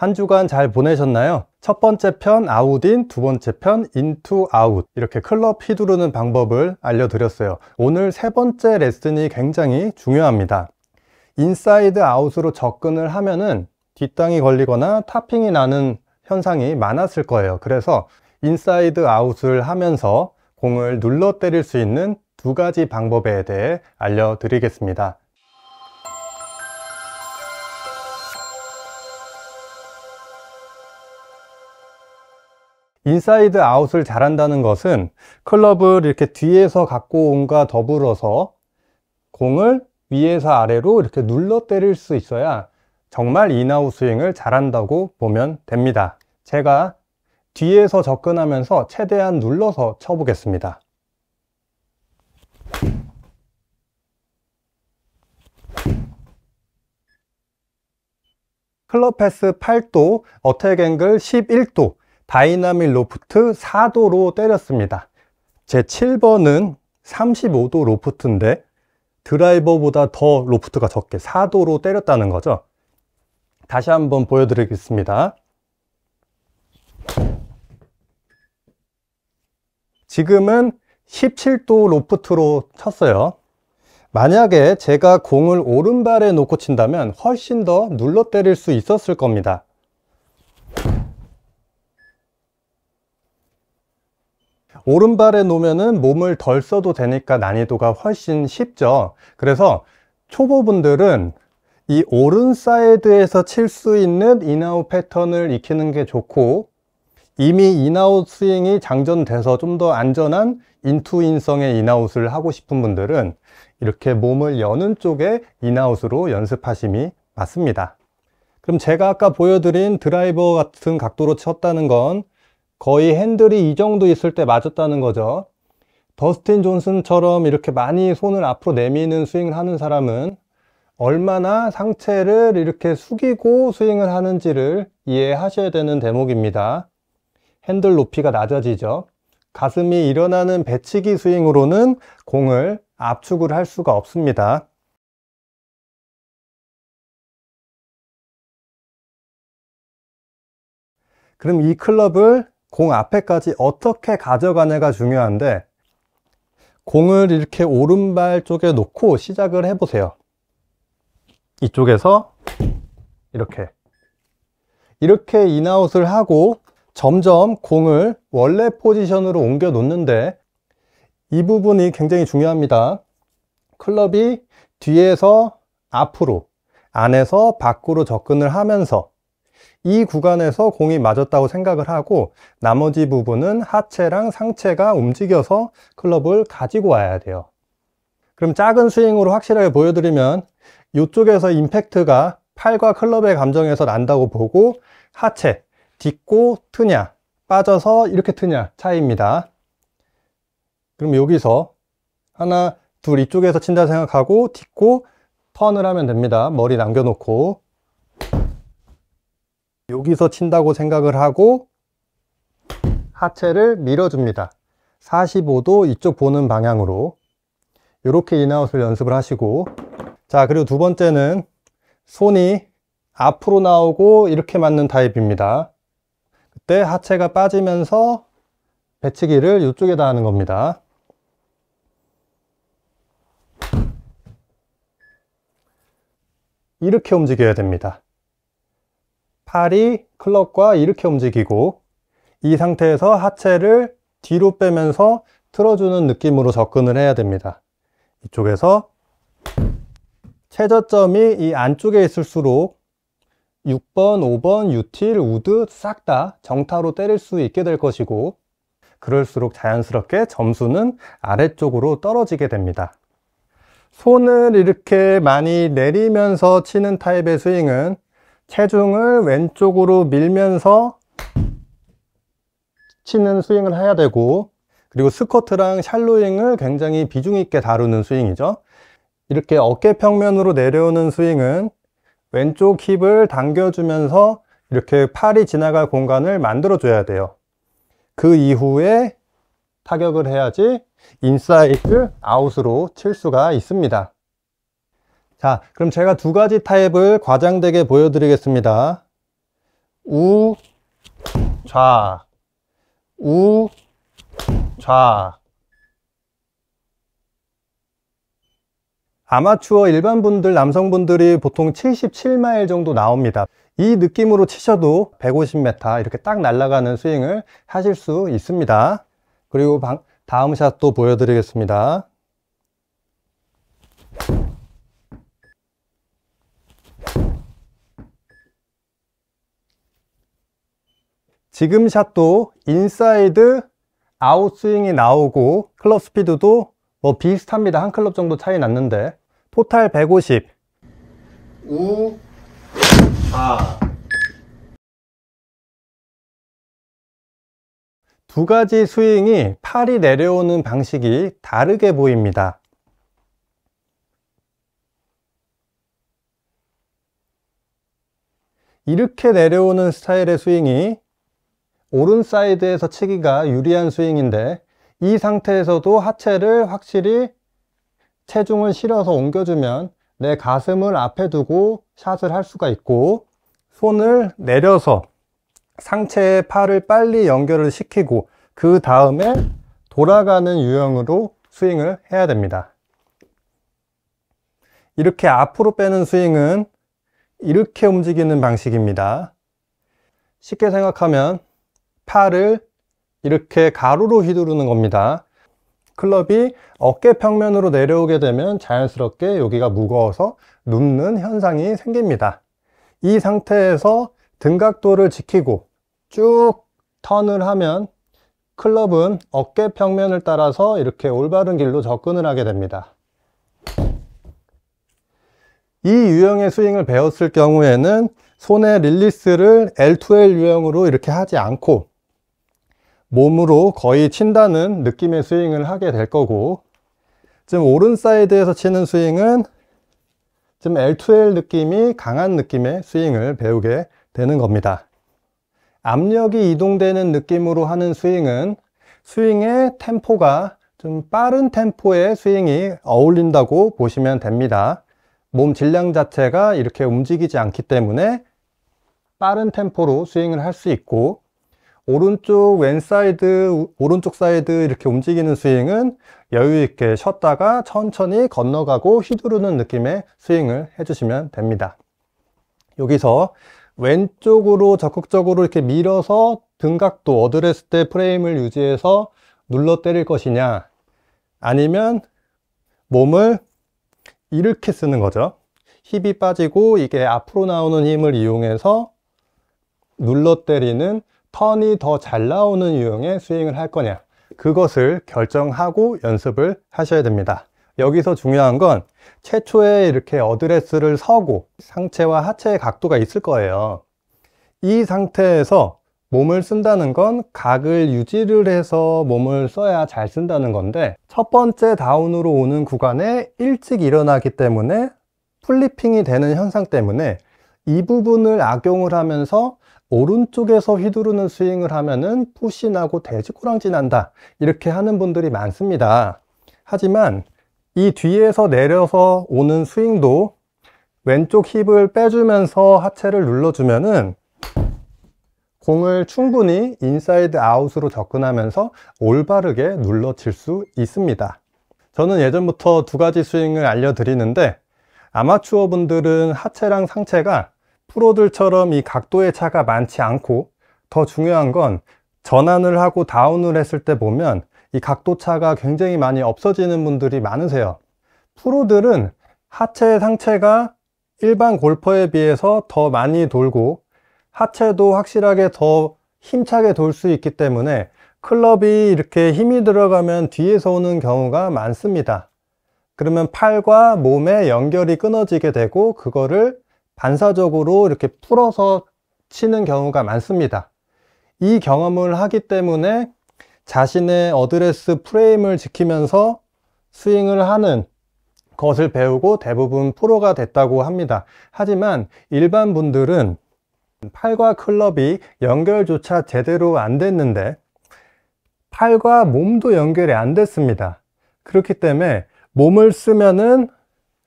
한 주간 잘 보내셨나요? 첫 번째 편 아웃인, 두 번째 편 인투 아웃 이렇게 클럽 휘두르는 방법을 알려드렸어요. 오늘 세 번째 레슨이 굉장히 중요합니다. 인사이드 아웃으로 접근을 하면은 뒷땅이 걸리거나 타핑이 나는 현상이 많았을 거예요. 그래서 인사이드 아웃을 하면서 공을 눌러 때릴 수 있는 두 가지 방법에 대해 알려드리겠습니다. 인사이드 아웃을 잘한다는 것은 클럽을 이렇게 뒤에서 갖고 온과 더불어서 공을 위에서 아래로 이렇게 눌러 때릴 수 있어야 정말 인아웃 스윙을 잘한다고 보면 됩니다. 제가 뒤에서 접근하면서 최대한 눌러서 쳐보겠습니다. 클럽 패스 8도, 어택 앵글 11도 다이나믹 로프트 4도로 때렸습니다 제 7번은 35도 로프트인데 드라이버보다 더 로프트가 적게 4도로 때렸다는 거죠 다시 한번 보여드리겠습니다 지금은 17도 로프트로 쳤어요 만약에 제가 공을 오른발에 놓고 친다면 훨씬 더 눌러 때릴 수 있었을 겁니다 오른발에 놓으면 몸을 덜 써도 되니까 난이도가 훨씬 쉽죠 그래서 초보분들은 이 오른 사이드에서 칠 수 있는 인아웃 패턴을 익히는 게 좋고 이미 인아웃 스윙이 장전돼서 좀 더 안전한 인투인성의 인아웃을 하고 싶은 분들은 이렇게 몸을 여는 쪽에 인아웃으로 연습하심이 맞습니다 그럼 제가 아까 보여드린 드라이버 같은 각도로 쳤다는 건 거의 핸들이 이 정도 있을 때 맞았다는 거죠. 더스틴 존슨처럼 이렇게 많이 손을 앞으로 내미는 스윙을 하는 사람은 얼마나 상체를 이렇게 숙이고 스윙을 하는지를 이해하셔야 되는 대목입니다. 핸들 높이가 낮아지죠. 가슴이 일어나는 배치기 스윙으로는 공을 압축을 할 수가 없습니다. 그럼 이 클럽을 공 앞에까지 어떻게 가져가느가 중요한데 공을 이렇게 오른발 쪽에 놓고 시작을 해보세요. 이쪽에서 이렇게 이렇게 인아웃을 하고 점점 공을 원래 포지션으로 옮겨 놓는데 이 부분이 굉장히 중요합니다. 클럽이 뒤에서 앞으로 안에서 밖으로 접근을 하면서 이 구간에서 공이 맞았다고 생각을 하고 나머지 부분은 하체랑 상체가 움직여서 클럽을 가지고 와야 돼요. 그럼 작은 스윙으로 확실하게 보여드리면 이쪽에서 임팩트가 팔과 클럽의 감정에서 난다고 보고 하체, 딛고 트냐, 빠져서 이렇게 트냐 차이입니다. 그럼 여기서 하나, 둘 이쪽에서 친다 생각하고 딛고 턴을 하면 됩니다. 머리 남겨놓고 여기서 친다고 생각을 하고 하체를 밀어줍니다 45도 이쪽 보는 방향으로 이렇게 인아웃을 연습을 하시고 자 그리고 두 번째는 손이 앞으로 나오고 이렇게 맞는 타입입니다 그때 하체가 빠지면서 배치기를 이쪽에다 하는 겁니다 이렇게 움직여야 됩니다 팔이 클럽과 이렇게 움직이고 이 상태에서 하체를 뒤로 빼면서 틀어주는 느낌으로 접근을 해야 됩니다. 이쪽에서 최저점이 이 안쪽에 있을수록 6번, 5번, 유틸, 우드 싹 다 정타로 때릴 수 있게 될 것이고 그럴수록 자연스럽게 점수는 아래쪽으로 떨어지게 됩니다. 손을 이렇게 많이 내리면서 치는 타입의 스윙은 체중을 왼쪽으로 밀면서 치는 스윙을 해야 되고 그리고 스쿼트랑 샬로잉을 굉장히 비중 있게 다루는 스윙이죠 이렇게 어깨 평면으로 내려오는 스윙은 왼쪽 힙을 당겨주면서 이렇게 팔이 지나갈 공간을 만들어 줘야 돼요 그 이후에 타격을 해야지 인사이드 아웃으로 칠 수가 있습니다 자, 그럼 제가 두 가지 타입을 과장되게 보여드리겠습니다. 우, 좌, 우, 좌. 아마추어 일반 분들 남성분들이 보통 77마일 정도 나옵니다 이 느낌으로 치셔도 150m 이렇게 딱 날아가는 스윙을 하실 수 있습니다 그리고 다음 샷도 보여드리겠습니다 지금 샷도 인사이드 아웃스윙이 나오고 클럽 스피드도 뭐 비슷합니다 한 클럽 정도 차이 났는데 포탈 150 우, 아. 두 가지 스윙이 팔이 내려오는 방식이 다르게 보입니다. 이렇게 내려오는 스타일의 스윙이 오른 사이드에서 치기가 유리한 스윙인데 이 상태에서도 하체를 확실히 체중을 실어서 옮겨주면 내 가슴을 앞에 두고 샷을 할 수가 있고 손을 내려서 상체의 팔을 빨리 연결을 시키고 그 다음에 돌아가는 유형으로 스윙을 해야 됩니다 이렇게 앞으로 빼는 스윙은 이렇게 움직이는 방식입니다 쉽게 생각하면 팔을 이렇게 가로로 휘두르는 겁니다 클럽이 어깨 평면으로 내려오게 되면 자연스럽게 여기가 무거워서 눕는 현상이 생깁니다 이 상태에서 등각도를 지키고 쭉 턴을 하면 클럽은 어깨 평면을 따라서 이렇게 올바른 길로 접근을 하게 됩니다 이 유형의 스윙을 배웠을 경우에는 손의 릴리스를 L2L 유형으로 이렇게 하지 않고 몸으로 거의 친다는 느낌의 스윙을 하게 될 거고 지금 오른 사이드에서 치는 스윙은 지금 L2L 느낌이 강한 느낌의 스윙을 배우게 되는 겁니다. 압력이 이동되는 느낌으로 하는 스윙은 스윙의 템포가 좀 빠른 템포의 스윙이 어울린다고 보시면 됩니다. 몸 질량 자체가 이렇게 움직이지 않기 때문에 빠른 템포로 스윙을 할 수 있고 오른쪽 왼사이드 오른쪽 사이드 이렇게 움직이는 스윙은 여유 있게 쉬었다가 천천히 건너가고 휘두르는 느낌의 스윙을 해주시면 됩니다 여기서 왼쪽으로 적극적으로 이렇게 밀어서 등각도 어드레스 때 프레임을 유지해서 눌러 때릴 것이냐 아니면 몸을 이렇게 쓰는 거죠 힙이 빠지고 이게 앞으로 나오는 힘을 이용해서 눌러 때리는 턴이 더 잘 나오는 유형의 스윙을 할 거냐 그것을 결정하고 연습을 하셔야 됩니다 여기서 중요한 건 최초에 이렇게 어드레스를 서고 상체와 하체의 각도가 있을 거예요 이 상태에서 몸을 쓴다는 건 각을 유지를 해서 몸을 써야 잘 쓴다는 건데 첫 번째 다운으로 오는 구간에 일찍 일어나기 때문에 플리핑이 되는 현상 때문에 이 부분을 악용을 하면서 오른쪽에서 휘두르는 스윙을 하면은 푸시 나고 돼지 꼬랑지 난다 이렇게 하는 분들이 많습니다 하지만 이 뒤에서 내려서 오는 스윙도 왼쪽 힙을 빼주면서 하체를 눌러주면은 공을 충분히 인사이드 아웃으로 접근하면서 올바르게 눌러칠 수 있습니다 저는 예전부터 두 가지 스윙을 알려드리는데 아마추어 분들은 하체랑 상체가 프로들처럼 이 각도의 차가 많지 않고 더 중요한 건 전환을 하고 다운을 했을 때 보면 이 각도 차가 굉장히 많이 없어지는 분들이 많으세요 프로들은 하체 상체가 일반 골퍼에 비해서 더 많이 돌고 하체도 확실하게 더 힘차게 돌 수 있기 때문에 클럽이 이렇게 힘이 들어가면 뒤에서 오는 경우가 많습니다 그러면 팔과 몸의 연결이 끊어지게 되고 그거를 반사적으로 이렇게 풀어서 치는 경우가 많습니다. 이 경험을 하기 때문에 자신의 어드레스 프레임을 지키면서 스윙을 하는 것을 배우고 대부분 프로가 됐다고 합니다. 하지만 일반 분들은 팔과 클럽이 연결조차 제대로 안 됐는데 팔과 몸도 연결이 안 됐습니다. 그렇기 때문에 몸을 쓰면은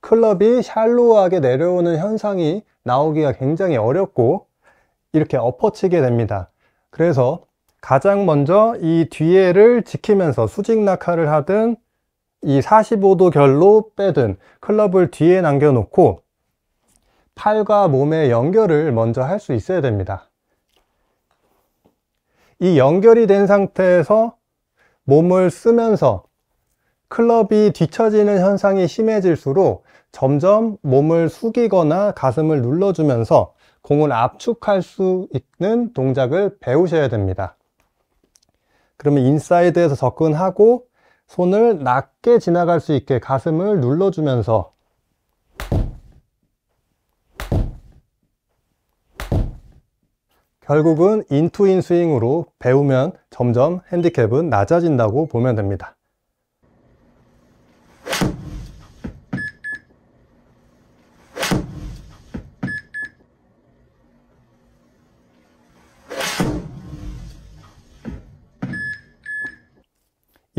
클럽이 샬로우하게 내려오는 현상이 나오기가 굉장히 어렵고 이렇게 엎어치게 됩니다 그래서 가장 먼저 이 뒤에를 지키면서 수직 낙하를 하든 이 45도 결로 빼든 클럽을 뒤에 남겨 놓고 팔과 몸의 연결을 먼저 할 수 있어야 됩니다 이 연결이 된 상태에서 몸을 쓰면서 클럽이 뒤처지는 현상이 심해질수록 점점 몸을 숙이거나 가슴을 눌러주면서 공을 압축할 수 있는 동작을 배우셔야 됩니다. 그러면 인사이드에서 접근하고 손을 낮게 지나갈 수 있게 가슴을 눌러주면서 결국은 인투인 스윙으로 배우면 점점 핸디캡은 낮아진다고 보면 됩니다.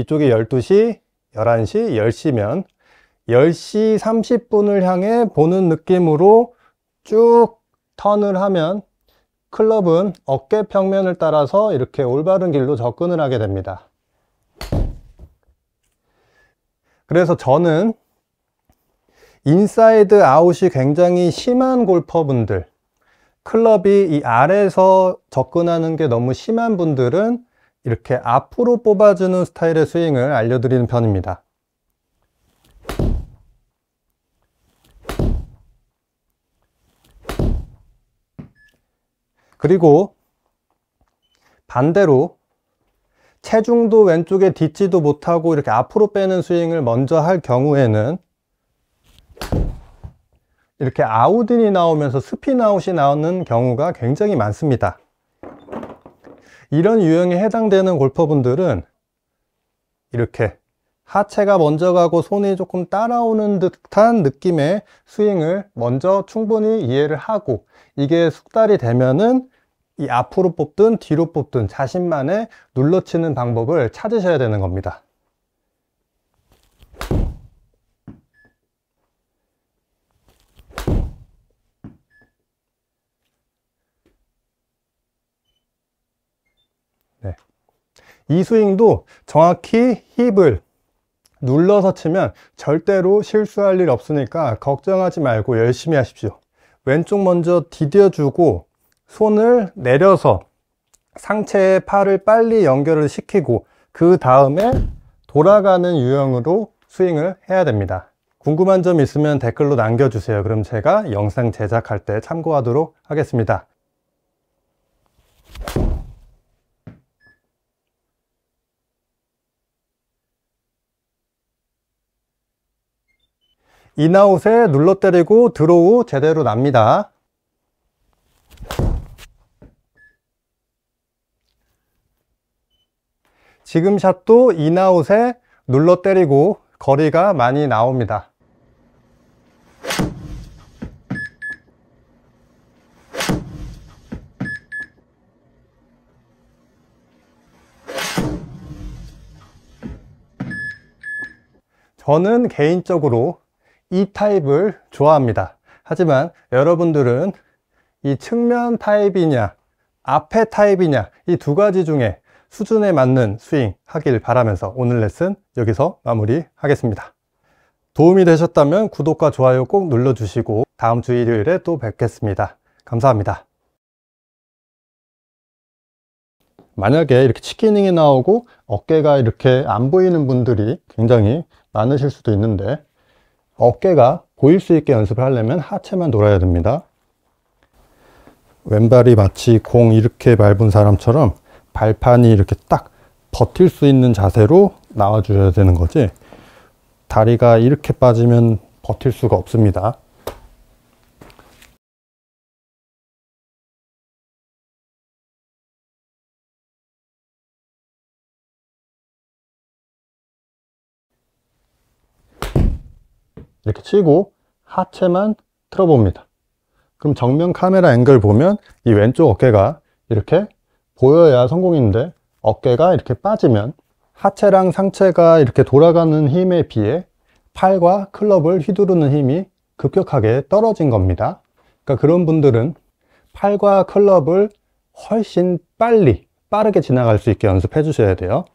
이쪽이 12시, 11시, 10시면 10시 30분을 향해 보는 느낌으로 쭉 턴을 하면 클럽은 어깨 평면을 따라서 이렇게 올바른 길로 접근을 하게 됩니다. 그래서 저는 인사이드 아웃이 굉장히 심한 골퍼분들 클럽이 이 아래에서 접근하는 게 너무 심한 분들은 이렇게 앞으로 뽑아주는 스타일의 스윙을 알려드리는 편입니다. 그리고 반대로 체중도 왼쪽에 딛지도 못하고 이렇게 앞으로 빼는 스윙을 먼저 할 경우에는 이렇게 아웃인이 나오면서 스피나웃이 나오는 경우가 굉장히 많습니다. 이런 유형에 해당되는 골퍼분들은 이렇게 하체가 먼저 가고 손이 조금 따라오는 듯한 느낌의 스윙을 먼저 충분히 이해를 하고 이게 숙달이 되면은 이 앞으로 뽑든 뒤로 뽑든 자신만의 눌러치는 방법을 찾으셔야 되는 겁니다. 네. 이 스윙도 정확히 힙을 눌러서 치면 절대로 실수할 일 없으니까 걱정하지 말고 열심히 하십시오 왼쪽 먼저 디뎌주고 손을 내려서 상체의 팔을 빨리 연결을 시키고 그 다음에 돌아가는 유형으로 스윙을 해야 됩니다 궁금한 점 있으면 댓글로 남겨주세요 그럼 제가 영상 제작할 때 참고하도록 하겠습니다 인아웃에 눌러 때리고 드로우 제대로 납니다 지금 샷도 인아웃에 눌러 때리고 거리가 많이 나옵니다 저는 개인적으로 이 타입을 좋아합니다 하지만 여러분들은 이 측면 타입이냐 앞에 타입이냐 이 두 가지 중에 수준에 맞는 스윙 하길 바라면서 오늘 레슨 여기서 마무리 하겠습니다 도움이 되셨다면 구독과 좋아요 꼭 눌러주시고 다음 주 일요일에 또 뵙겠습니다 감사합니다 만약에 이렇게 치기닝이 나오고 어깨가 이렇게 안 보이는 분들이 굉장히 많으실 수도 있는데 어깨가 보일 수 있게 연습을 하려면 하체만 돌아야 됩니다. 왼발이 마치 공 이렇게 밟은 사람처럼 발판이 이렇게 딱 버틸 수 있는 자세로 나와 주셔야 되는 거지 다리가 이렇게 빠지면 버틸 수가 없습니다. 이렇게 치고 하체만 틀어봅니다. 그럼 정면 카메라 앵글 보면 이 왼쪽 어깨가 이렇게 보여야 성공인데 어깨가 이렇게 빠지면 하체랑 상체가 이렇게 돌아가는 힘에 비해 팔과 클럽을 휘두르는 힘이 급격하게 떨어진 겁니다. 그러니까 그런 분들은 팔과 클럽을 훨씬 빨리 빠르게 지나갈 수 있게 연습해 주셔야 돼요.